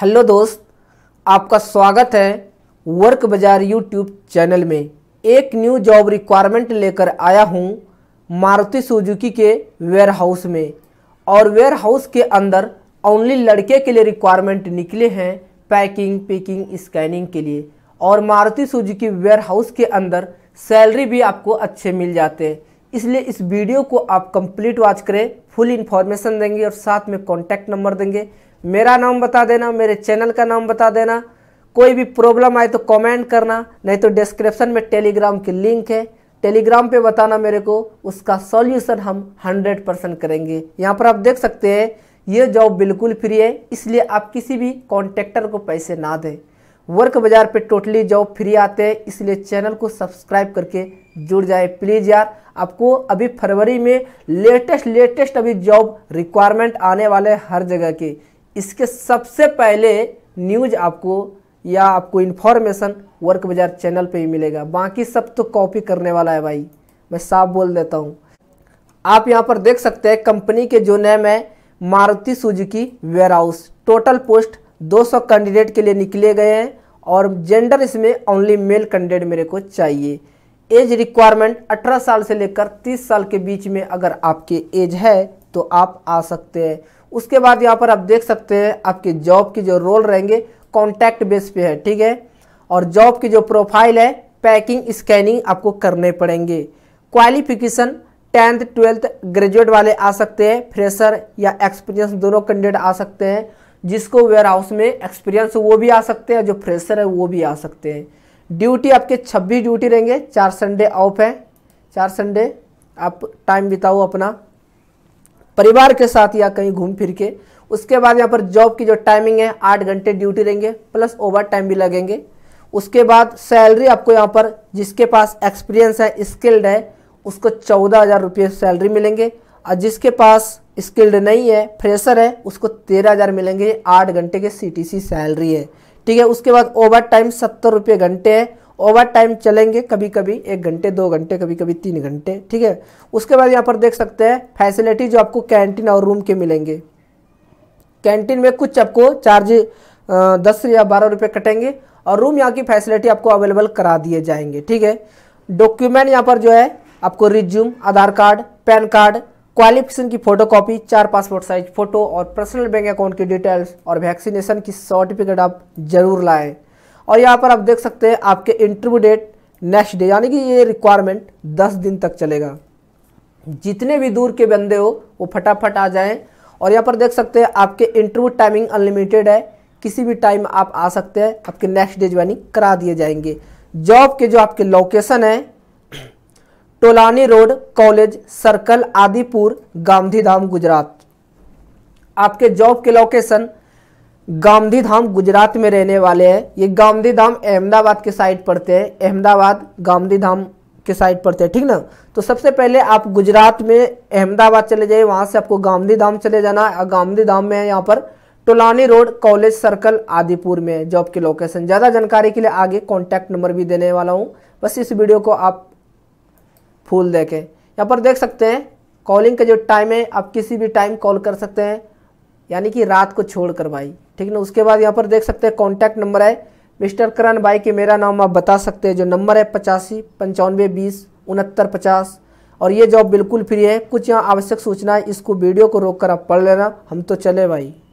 hello दोस्त आपका स्वागत है वर्क बाजार यूट्यूब चैनल में एक न्यू जॉब रिक्वायरमेंट लेकर आया हूं मारुति सुजुकी के वेयर हाउस में और वेयर हाउस के अंदर ओनली लड़के के लिए रिक्वायरमेंट निकले हैं पैकिंग पिकिंग स्कैनिंग के लिए और मारुति सुजुकी वेयर हाउस के अंदर सैलरी भी आपको अच्छे मिल जाते हैं इसलिए इस वीडियो को आप कंप्लीट वॉच करें फुल इन्फॉर्मेशन देंगे और साथ में कॉन्टैक्ट नंबर देंगे मेरा नाम बता देना मेरे चैनल का नाम बता देना कोई भी प्रॉब्लम आए तो कमेंट करना नहीं तो डिस्क्रिप्शन में टेलीग्राम की लिंक है टेलीग्राम पे बताना मेरे को उसका सॉल्यूशन हम 100 परसेंट करेंगे यहाँ पर आप देख सकते हैं ये जॉब बिल्कुल फ्री है इसलिए आप किसी भी कॉन्ट्रेक्टर को पैसे ना दें वर्क बाज़ार पे टोटली जॉब फ्री आते हैं इसलिए चैनल को सब्सक्राइब करके जुड़ जाए प्लीज़ यार आपको अभी फरवरी में लेटेस्ट लेटेस्ट अभी जॉब रिक्वायरमेंट आने वाले हर जगह के इसके सबसे पहले न्यूज आपको या आपको इन्फॉर्मेशन वर्क बाज़ार चैनल पे ही मिलेगा बाकी सब तो कॉपी करने वाला है भाई मैं साफ बोल देता हूँ आप यहाँ पर देख सकते हैं कंपनी के जो नेम है Maruti Suzuki warehouse total post 200 candidate के लिए निकले गए हैं और जेंडर इसमें ओनली मेल कैंडिडेट मेरे को चाहिए एज रिक्वायरमेंट 18 साल से लेकर 30 साल के बीच में अगर आपके एज है तो आप आ सकते हैं उसके बाद यहाँ पर आप देख सकते हैं आपके जॉब की जो रोल रहेंगे कॉन्टैक्ट बेस पे है ठीक है और जॉब की जो प्रोफाइल है पैकिंग स्कैनिंग आपको करने पड़ेंगे क्वालिफिकेशन टेंथ ट्वेल्थ ग्रेजुएट वाले आ सकते हैं फ्रेशर या एक्सपीरियंस दोनों कैंडिडेट आ सकते हैं जिसको वेयर हाउस में एक्सपीरियंस वो भी आ सकते हैं जो फ्रेशर है वो भी आ सकते हैं ड्यूटी आपके 26 ड्यूटी रहेंगे चार संडे ऑफ है चार संडे आप टाइम बिताओ अपना परिवार के साथ या कहीं घूम फिर के उसके बाद यहाँ पर जॉब की जो टाइमिंग है आठ घंटे ड्यूटी रहेंगे प्लस ओवर टाइम भी लगेंगे उसके बाद सैलरी आपको यहाँ पर जिसके पास एक्सपीरियंस है स्किल्ड है उसको चौदह हज़ार रुपये सैलरी मिलेंगे और जिसके पास स्किल्ड नहीं है फ्रेशर है उसको तेरह हज़ार मिलेंगे आठ घंटे के सी सैलरी है ठीक है उसके बाद ओवर टाइम सत्तर रुपये घंटे है ओवर टाइम चलेंगे कभी कभी एक घंटे दो घंटे कभी कभी तीन घंटे ठीक है उसके बाद यहाँ पर देख सकते हैं फैसिलिटी जो आपको कैंटीन और रूम के मिलेंगे कैंटीन में कुछ आपको चार्ज दस या बारह रुपये कटेंगे और रूम यहाँ की फैसिलिटी आपको अवेलेबल करा दिए जाएंगे ठीक है डॉक्यूमेंट यहाँ पर जो है आपको resume Aadhaar card pan card qualification की फोटोकॉपी चार पासपोर्ट साइज फोटो और पर्सनल बैंक अकाउंट की डिटेल्स और वैक्सीनेशन की सर्टिफिकेट आप जरूर लाएं और यहाँ पर आप देख सकते हैं आपके इंटरव्यू डेट नेक्स्ट डे यानी कि ये रिक्वायरमेंट दस दिन तक चलेगा जितने भी दूर के बंदे हो वो फटाफट आ जाएं और यहाँ पर देख सकते हैं आपके इंटरव्यू टाइमिंग अनलिमिटेड है किसी भी टाइम आप आ सकते हैं आपके नेक्स्ट डे ज्वाइनिंग करा दिए जाएंगे जॉब के जो आपके लोकेशन है Tolani road college circle Adipur Gandhidham Gujarat आपके जॉब के लोकेशन गांधी धाम गुजरात में रहने वाले हैं ये गांधी धाम अहमदाबाद के साइड पड़ते हैं अहमदाबाद गांधी धाम के साइड पड़ते हैं ठीक ना तो सबसे पहले आप गुजरात में अहमदाबाद चले जाइए वहाँ से आपको गांधी धाम चले जाना है गांधी धाम में है यहाँ पर Tolani road college circle Adipur में है जॉब की लोकेशन ज़्यादा जानकारी के लिए आगे कॉन्टैक्ट नंबर भी देने वाला हूँ बस इस वीडियो को आप फूल देखें यहाँ पर देख सकते हैं कॉलिंग का जो टाइम है आप किसी भी टाइम कॉल कर सकते हैं यानी कि रात को छोड़ कर भाई ठीक ना उसके बाद यहाँ पर देख सकते हैं कॉन्टैक्ट नंबर है मिस्टर करण भाई के मेरा नाम आप बता सकते हैं जो नंबर है पचासी पंचानवे बीस उनहत्तर पचास और ये जॉब बिल्कुल फ्री है कुछ यहाँ आवश्यक सूचना है इसको वीडियो को रोक कर आप पढ़ लेना हम तो चले भाई